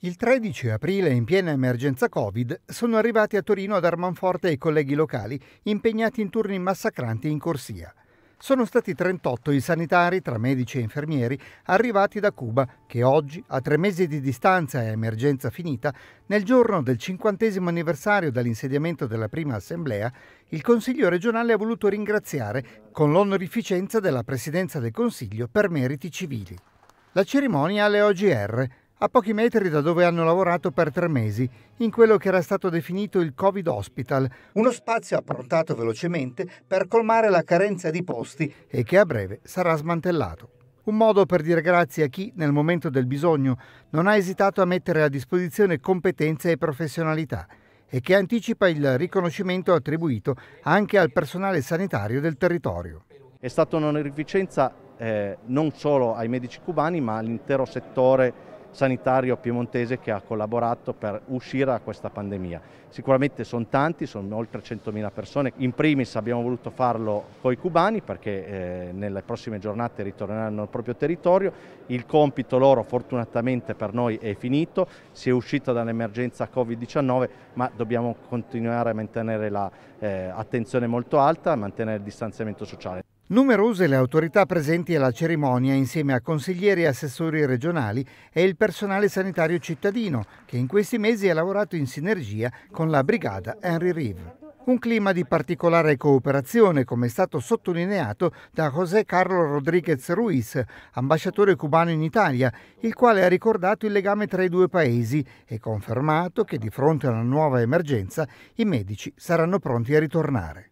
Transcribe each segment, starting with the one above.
Il 13 aprile, in piena emergenza Covid, sono arrivati a Torino ad Armanforte i colleghi locali impegnati in turni massacranti in corsia. Sono stati 38 i sanitari, tra medici e infermieri, arrivati da Cuba, che oggi, a tre mesi di distanza e emergenza finita, nel giorno del cinquantesimo anniversario dall'insediamento della prima assemblea, il Consiglio regionale ha voluto ringraziare con l'onorificenza della Presidenza del Consiglio per meriti civili. La cerimonia alle OGR, a pochi metri da dove hanno lavorato per tre mesi, in quello che era stato definito il Covid Hospital, uno spazio approntato velocemente per colmare la carenza di posti e che a breve sarà smantellato. Un modo per dire grazie a chi, nel momento del bisogno, non ha esitato a mettere a disposizione competenze e professionalità e che anticipa il riconoscimento attribuito anche al personale sanitario del territorio. È stata un'onorificenza eh, non solo ai medici cubani ma all'intero settore sanitario piemontese che ha collaborato per uscire da questa pandemia. Sicuramente sono tanti, sono oltre 100.000 persone, in primis abbiamo voluto farlo con i cubani perché eh, nelle prossime giornate ritorneranno al proprio territorio, il compito loro fortunatamente per noi è finito, si è uscito dall'emergenza Covid-19 ma dobbiamo continuare a mantenere l'attenzione la, eh, molto alta, a mantenere il distanziamento sociale. Numerose le autorità presenti alla cerimonia insieme a consiglieri e assessori regionali e il personale sanitario cittadino che in questi mesi ha lavorato in sinergia con la brigada Henry Reeve. Un clima di particolare cooperazione, come è stato sottolineato da José Carlos Rodríguez Ruiz, ambasciatore cubano in Italia, il quale ha ricordato il legame tra i due paesi e confermato che di fronte a una nuova emergenza i medici saranno pronti a ritornare.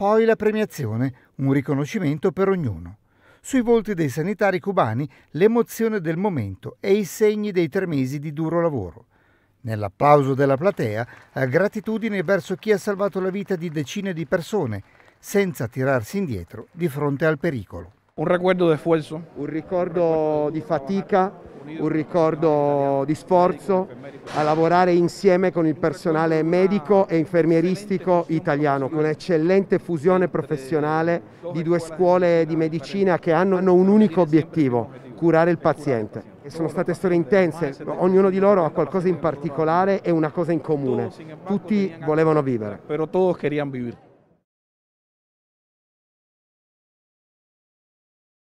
Poi la premiazione, un riconoscimento per ognuno. Sui volti dei sanitari cubani l'emozione del momento e i segni dei tre mesi di duro lavoro. Nell'applauso della platea, la gratitudine verso chi ha salvato la vita di decine di persone, senza tirarsi indietro di fronte al pericolo. Un ricordo di sforzo. Un ricordo di fatica, un ricordo di sforzo a lavorare insieme con il personale medico e infermieristico italiano, con un'eccellente fusione professionale di due scuole di medicina che hanno un unico obiettivo, curare il paziente. Sono state storie intense, ognuno di loro ha qualcosa in particolare e una cosa in comune. Tutti volevano vivere. Però tutti volevano vivere.